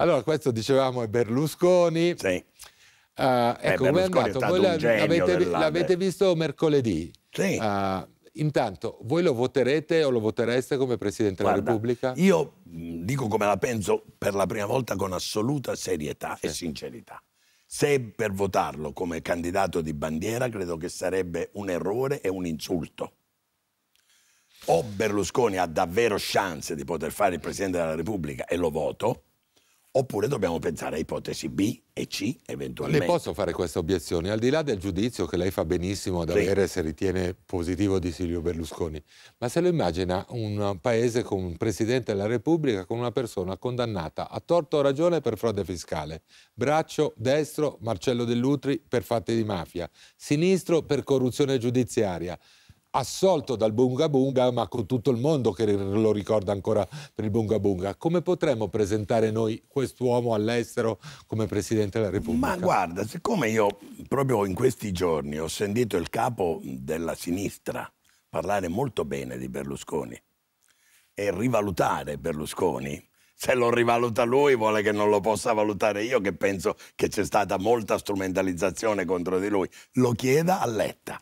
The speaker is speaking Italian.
Allora, questo dicevamo è Berlusconi. Sì. Uh, ecco, eh, come è andato? Voi l'avete, visto mercoledì. Sì. Uh, intanto, voi lo voterete o lo votereste come Presidente Guarda, della Repubblica? Io mm, dico come la penso per la prima volta con assoluta serietà sì. e sincerità. Se per votarlo come candidato di bandiera, credo che sarebbe un errore e un insulto o Berlusconi ha davvero chance di poter fare il Presidente della Repubblica e lo voto, Oppure dobbiamo pensare a ipotesi B e C eventualmente. Le posso fare questa obiezione, al di là del giudizio che lei fa benissimo ad avere se ritiene positivo di Silvio Berlusconi, ma se lo immagina un paese con un Presidente della Repubblica, con una persona condannata a torto o ragione per frode fiscale, braccio destro Marcello Dell'Utri per fatti di mafia, sinistro per corruzione giudiziaria, assolto dal Bunga Bunga, ma con tutto il mondo che lo ricorda ancora per il Bunga Bunga. Come potremmo presentare noi quest'uomo all'estero come Presidente della Repubblica? Ma guarda, siccome io proprio in questi giorni ho sentito il capo della sinistra parlare molto bene di Berlusconi e rivalutare Berlusconi, se lo rivaluta lui vuole che non lo possa valutare io che penso che c'è stata molta strumentalizzazione contro di lui, lo chieda a Letta